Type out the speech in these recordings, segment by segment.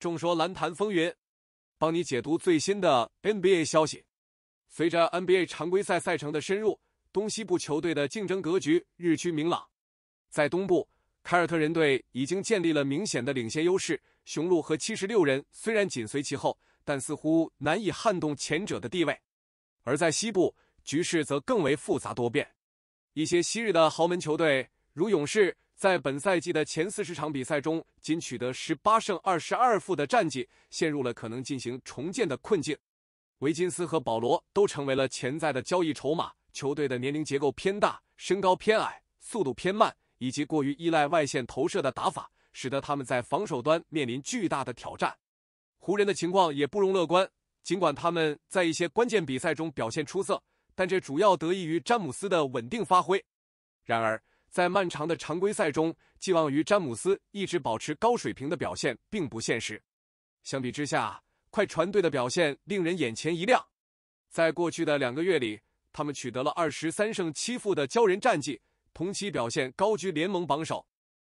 众说篮坛风云，帮你解读最新的 NBA 消息。随着 NBA 常规赛赛程的深入，东西部球队的竞争格局日趋明朗。在东部，凯尔特人队已经建立了明显的领先优势，雄鹿和76人虽然紧随其后，但似乎难以撼动前者的地位。而在西部，局势则更为复杂多变，一些昔日的豪门球队如勇士。在本赛季的前四十场比赛中，仅取得十八胜二十二负的战绩，陷入了可能进行重建的困境。维金斯和保罗都成为了潜在的交易筹码。球队的年龄结构偏大，身高偏矮，速度偏慢，以及过于依赖外线投射的打法，使得他们在防守端面临巨大的挑战。湖人的情况也不容乐观，尽管他们在一些关键比赛中表现出色，但这主要得益于詹姆斯的稳定发挥。然而，在漫长的常规赛中，寄望于詹姆斯一直保持高水平的表现并不现实。相比之下，快船队的表现令人眼前一亮。在过去的两个月里，他们取得了二十三胜七负的骄人战绩，同期表现高居联盟榜首。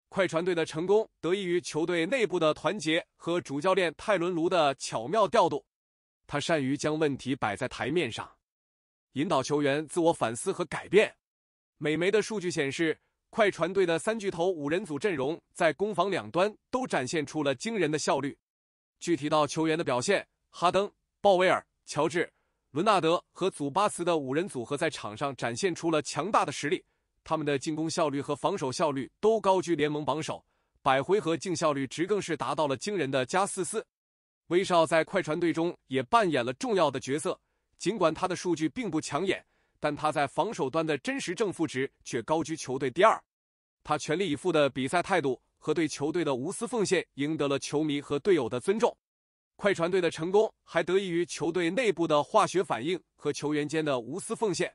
快船队的成功得益于球队内部的团结和主教练泰伦卢的巧妙调度。他善于将问题摆在台面上，引导球员自我反思和改变。美媒的数据显示，快船队的三巨头五人组阵容在攻防两端都展现出了惊人的效率。具体到球员的表现，哈登、鲍威尔、乔治、伦纳德和祖巴茨的五人组合在场上展现出了强大的实力，他们的进攻效率和防守效率都高居联盟榜首，百回合净效率值更是达到了惊人的加四四。威少在快船队中也扮演了重要的角色，尽管他的数据并不抢眼。但他在防守端的真实正负值却高居球队第二，他全力以赴的比赛态度和对球队的无私奉献赢得了球迷和队友的尊重。快船队的成功还得益于球队内部的化学反应和球员间的无私奉献。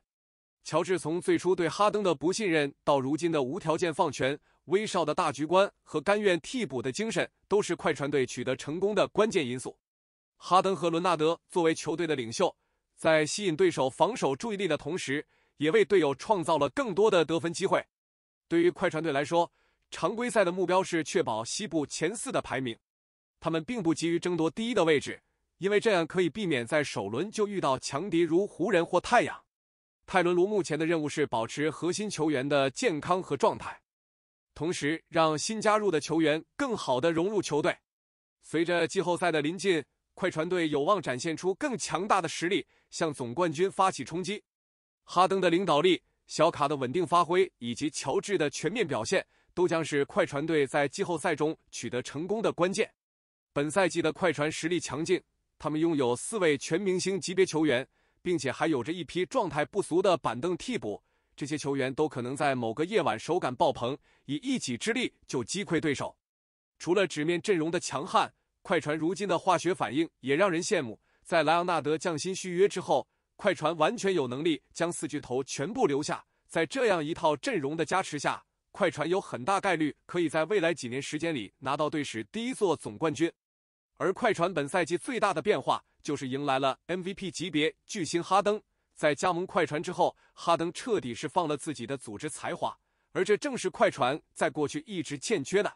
乔治从最初对哈登的不信任到如今的无条件放权，威少的大局观和甘愿替补的精神都是快船队取得成功的关键因素。哈登和伦纳德作为球队的领袖。在吸引对手防守注意力的同时，也为队友创造了更多的得分机会。对于快船队来说，常规赛的目标是确保西部前四的排名。他们并不急于争夺第一的位置，因为这样可以避免在首轮就遇到强敌，如湖人或太阳。泰伦卢目前的任务是保持核心球员的健康和状态，同时让新加入的球员更好的融入球队。随着季后赛的临近，快船队有望展现出更强大的实力。向总冠军发起冲击，哈登的领导力、小卡的稳定发挥以及乔治的全面表现，都将是快船队在季后赛中取得成功的关键。本赛季的快船实力强劲，他们拥有四位全明星级别球员，并且还有着一批状态不俗的板凳替补。这些球员都可能在某个夜晚手感爆棚，以一己之力就击溃对手。除了纸面阵容的强悍，快船如今的化学反应也让人羡慕。在莱昂纳德降薪续约之后，快船完全有能力将四巨头全部留下。在这样一套阵容的加持下，快船有很大概率可以在未来几年时间里拿到队史第一座总冠军。而快船本赛季最大的变化就是迎来了 MVP 级别巨星哈登。在加盟快船之后，哈登彻底释放了自己的组织才华，而这正是快船在过去一直欠缺的。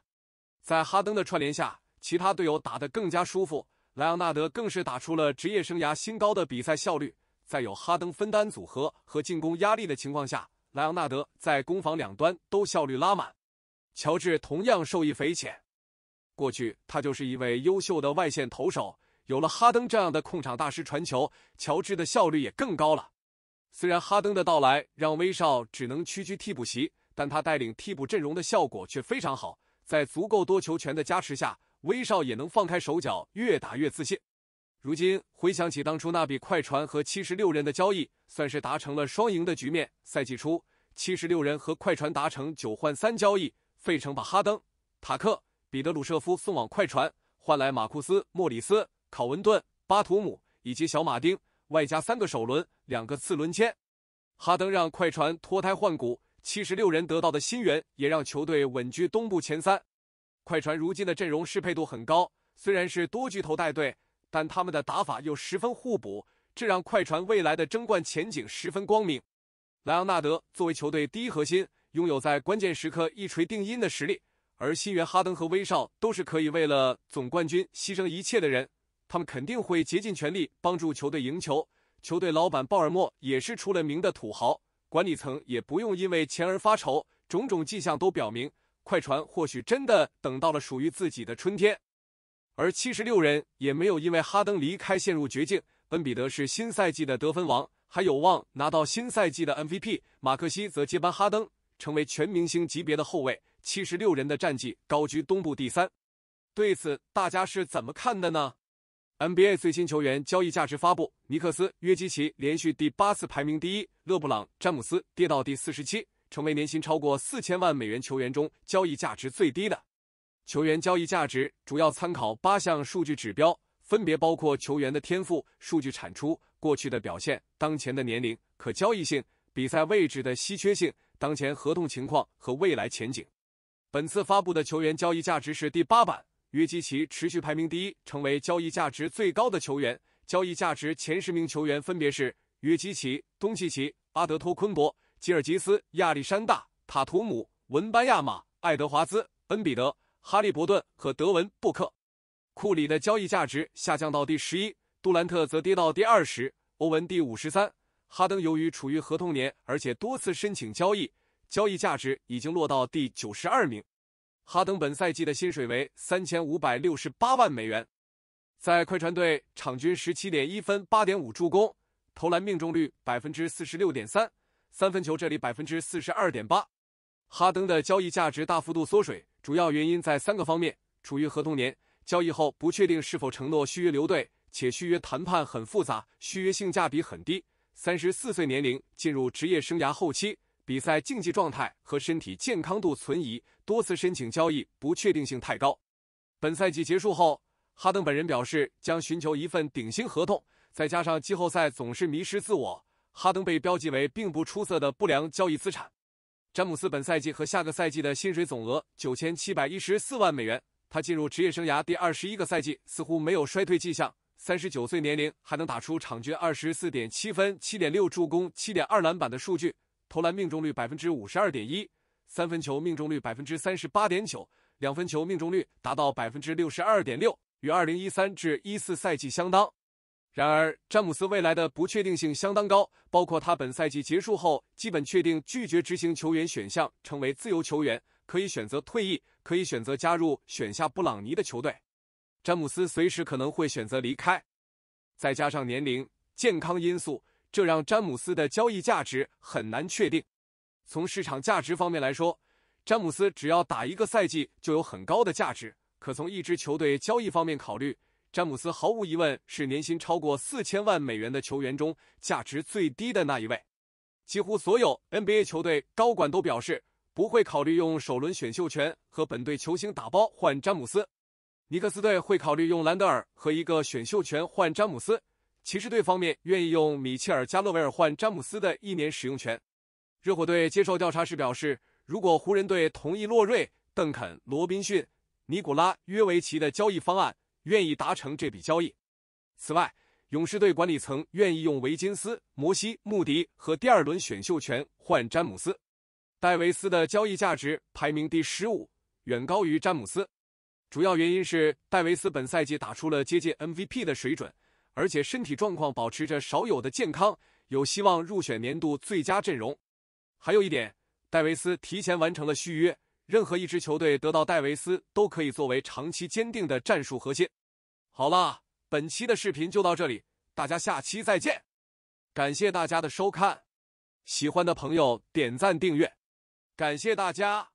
在哈登的串联下，其他队友打得更加舒服。莱昂纳德更是打出了职业生涯新高的比赛效率，在有哈登分担组合和进攻压力的情况下，莱昂纳德在攻防两端都效率拉满。乔治同样受益匪浅，过去他就是一位优秀的外线投手，有了哈登这样的控场大师传球，乔治的效率也更高了。虽然哈登的到来让威少只能屈居替补席，但他带领替补阵容的效果却非常好，在足够多球权的加持下。威少也能放开手脚，越打越自信。如今回想起当初那笔快船和七十六人的交易，算是达成了双赢的局面。赛季初，七十六人和快船达成九换三交易，费城把哈登、塔克、彼得鲁舍夫送往快船，换来马库斯、莫里斯、考文顿、巴图姆以及小马丁，外加三个首轮、两个次轮签。哈登让快船脱胎换骨，七十六人得到的新援也让球队稳居东部前三。快船如今的阵容适配度很高，虽然是多巨头带队，但他们的打法又十分互补，这让快船未来的争冠前景十分光明。莱昂纳德作为球队第一核心，拥有在关键时刻一锤定音的实力，而新援哈登和威少都是可以为了总冠军牺牲一切的人，他们肯定会竭尽全力帮助球队赢球。球队老板鲍尔默也是出了名的土豪，管理层也不用因为钱而发愁。种种迹象都表明。快船或许真的等到了属于自己的春天，而七十六人也没有因为哈登离开陷入绝境。恩比德是新赛季的得分王，还有望拿到新赛季的 MVP。马克西则接班哈登，成为全明星级别的后卫。七十六人的战绩高居东部第三，对此大家是怎么看的呢？NBA 最新球员交易价值发布，尼克斯约基奇连续第八次排名第一，勒布朗詹姆斯跌到第四十七。成为年薪超过四千万美元球员中交易价值最低的球员。交易价值主要参考八项数据指标，分别包括球员的天赋、数据产出、过去的表现、当前的年龄、可交易性、比赛位置的稀缺性、当前合同情况和未来前景。本次发布的球员交易价值是第八版，约基奇持续排名第一，成为交易价值最高的球员。交易价值前十名球员分别是约基奇、东契奇、阿德托昆博。吉尔吉斯、亚历山大、塔图姆、文班亚马、爱德华兹、恩比德、哈利伯顿和德文布克，库里的交易价值下降到第十一，杜兰特则跌到第二十，欧文第五十三，哈登由于处于合同年，而且多次申请交易，交易价值已经落到第九十二名。哈登本赛季的薪水为三千五百六十八万美元，在快船队场均十七点一分八点五助攻，投篮命中率百分之四十六点三。三分球这里百分之四十二点八，哈登的交易价值大幅度缩水，主要原因在三个方面：处于合同年，交易后不确定是否承诺续约留队，且续约谈判很复杂，续约性价比很低。三十四岁年龄进入职业生涯后期，比赛竞技状态和身体健康度存疑，多次申请交易不确定性太高。本赛季结束后，哈登本人表示将寻求一份顶薪合同，再加上季后赛总是迷失自我。哈登被标记为并不出色的不良交易资产。詹姆斯本赛季和下个赛季的薪水总额九千七百一十四万美元。他进入职业生涯第二十一个赛季，似乎没有衰退迹象。三十九岁年龄还能打出场均二十四点七分、七点六助攻、七点二篮板的数据，投篮命中率百分之五十二点一，三分球命中率百分之三十八点九，两分球命中率达到百分之六十二点六，与二零一三至一四赛季相当。然而，詹姆斯未来的不确定性相当高，包括他本赛季结束后基本确定拒绝执行球员选项，成为自由球员，可以选择退役，可以选择加入选下布朗尼的球队。詹姆斯随时可能会选择离开，再加上年龄、健康因素，这让詹姆斯的交易价值很难确定。从市场价值方面来说，詹姆斯只要打一个赛季就有很高的价值，可从一支球队交易方面考虑。詹姆斯毫无疑问是年薪超过四千万美元的球员中价值最低的那一位。几乎所有 NBA 球队高管都表示不会考虑用首轮选秀权和本队球星打包换詹姆斯。尼克斯队会考虑用兰德尔和一个选秀权换詹姆斯。骑士队方面愿意用米切尔、加勒维尔换詹姆斯的一年使用权。热火队接受调查时表示，如果湖人队同意洛瑞、邓肯、罗宾逊、尼古拉·约维奇的交易方案。愿意达成这笔交易。此外，勇士队管理层愿意用维金斯、摩西、穆迪和第二轮选秀权换詹姆斯、戴维斯的交易价值排名第十五，远高于詹姆斯。主要原因是戴维斯本赛季打出了接近 MVP 的水准，而且身体状况保持着少有的健康，有希望入选年度最佳阵容。还有一点，戴维斯提前完成了续约。任何一支球队得到戴维斯都可以作为长期坚定的战术核心。好了，本期的视频就到这里，大家下期再见。感谢大家的收看，喜欢的朋友点赞订阅，感谢大家。